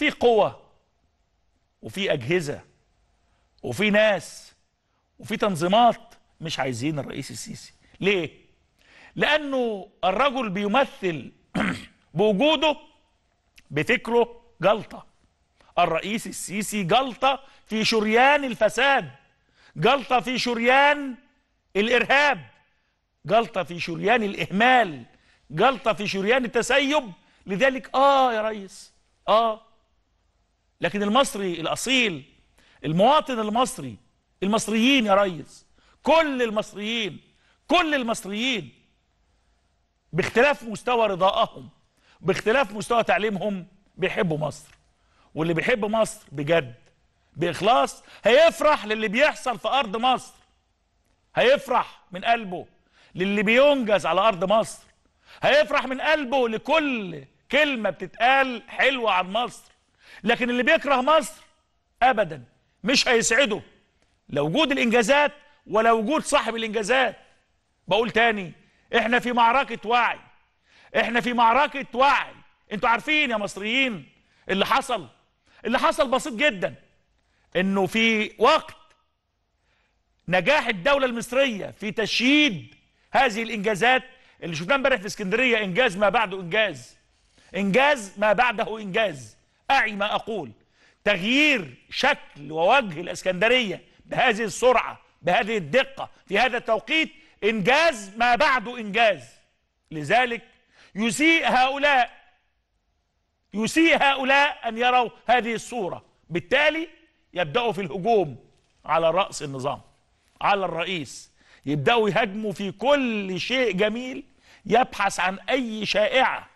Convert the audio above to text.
في قوة وفي أجهزة وفي ناس وفي تنظيمات مش عايزين الرئيس السيسي ليه؟ لأنه الرجل بيمثل بوجوده بفكره جلطة الرئيس السيسي جلطة في شريان الفساد جلطة في شريان الإرهاب جلطة في شريان الإهمال جلطة في شريان التسيب لذلك آه يا ريس آه لكن المصري الأصيل المواطن المصري المصريين يا ريس كل المصريين كل المصريين باختلاف مستوى رضاهم باختلاف مستوى تعليمهم بيحبوا مصر واللي بيحب مصر بجد بإخلاص هيفرح للي بيحصل في أرض مصر هيفرح من قلبه للي بينجز على أرض مصر هيفرح من قلبه لكل كلمة بتتقال حلوة عن مصر لكن اللي بيكره مصر ابدا مش هيسعده لا وجود الانجازات ولا وجود صاحب الانجازات بقول تاني احنا في معركه وعي احنا في معركه وعي انتوا عارفين يا مصريين اللي حصل اللي حصل بسيط جدا انه في وقت نجاح الدوله المصريه في تشييد هذه الانجازات اللي شفناه امبارح في اسكندريه انجاز ما بعده انجاز انجاز ما بعده انجاز أعي ما أقول تغيير شكل ووجه الإسكندرية بهذه السرعة بهذه الدقة في هذا التوقيت إنجاز ما بعده إنجاز لذلك يسيء هؤلاء يسيء هؤلاء أن يروا هذه الصورة بالتالي يبدأوا في الهجوم على رأس النظام على الرئيس يبدأوا يهاجموا في كل شيء جميل يبحث عن أي شائعة